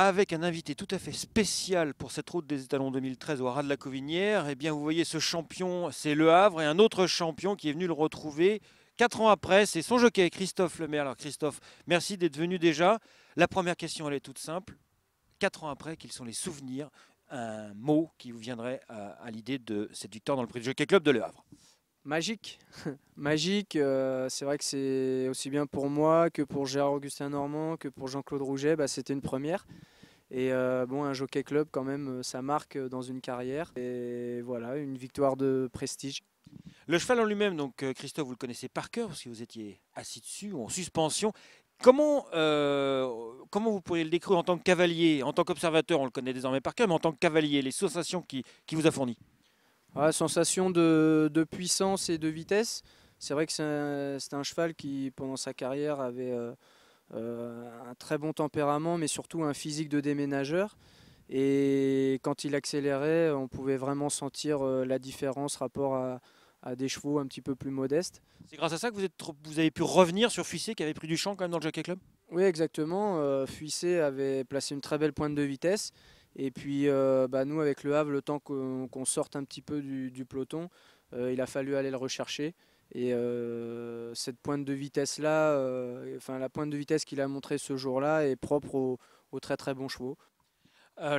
avec un invité tout à fait spécial pour cette route des étalons 2013 au Haras de la Covinière. et eh bien, vous voyez, ce champion, c'est Le Havre et un autre champion qui est venu le retrouver quatre ans après. C'est son jockey, Christophe Lemaire. Alors, Christophe, merci d'être venu déjà. La première question, elle est toute simple. Quatre ans après, quels sont les souvenirs Un mot qui vous viendrait à, l'idée de cette victoire dans le prix du jockey club de Le Havre magique. magique, euh, c'est vrai que c'est aussi bien pour moi que pour Gérard-Augustin Normand, que pour Jean-Claude Rouget, bah, c'était une première. Et euh, bon, un jockey club quand même, euh, ça marque dans une carrière. Et voilà, une victoire de prestige. Le cheval en lui-même, donc Christophe, vous le connaissez par cœur, parce que vous étiez assis dessus en suspension. Comment, comment vous pourriez le décrire en tant que cavalier, en tant qu'observateur, on le connaît désormais par cœur, mais en tant que cavalier, les sensations qu'il qui vous a fournies sensation de, puissance et de vitesse. C'est vrai que c'est un, cheval qui, pendant sa carrière, avait euh, euh, un très bon tempérament, mais surtout un physique de déménageur. Et quand il accélérait, on pouvait vraiment sentir euh, la différence rapport à, des chevaux un petit peu plus modestes. C'est grâce à ça que vous, êtes, vous avez pu revenir sur Fuissé qui avait pris du champ quand même dans le Jockey Club Oui, exactement. Fuissé avait placé une très belle pointe de vitesse. Et puis euh, bah, nous, avec Le Havre, le temps qu'on sorte un petit peu du, peloton, euh, il a fallu aller le rechercher. Et euh, cette pointe de vitesse là, enfin la pointe de vitesse qu'il a montrée ce jour-là est propre aux, très très bons chevaux.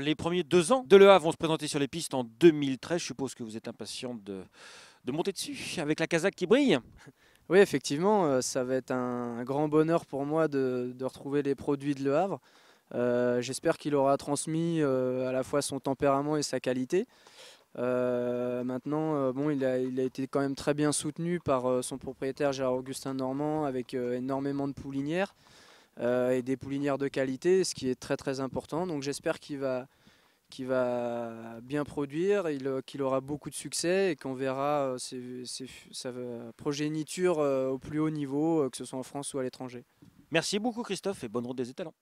les premiers deux ans de Le Havre vont se présenter sur les pistes en 2013. Je suppose que vous êtes impatient de, monter dessus avec la casaque qui brille. Oui, effectivement, ça va être un, grand bonheur pour moi de, retrouver les produits de Le Havre. Euh, j'espère qu'il aura transmis euh, à la fois son tempérament et sa qualité. Euh, maintenant, bon, il a, il a, été quand même très bien soutenu par son propriétaire Gérard-Augustin Normand avec énormément de poulinières et des poulinières de qualité, ce qui est très très important. Donc j'espère qu'il va, va bien produire, qu'il aura beaucoup de succès et qu'on verra sa progéniture au plus haut niveau, que ce soit en France ou à l'étranger. Merci beaucoup Christophe et bonne route des étalons.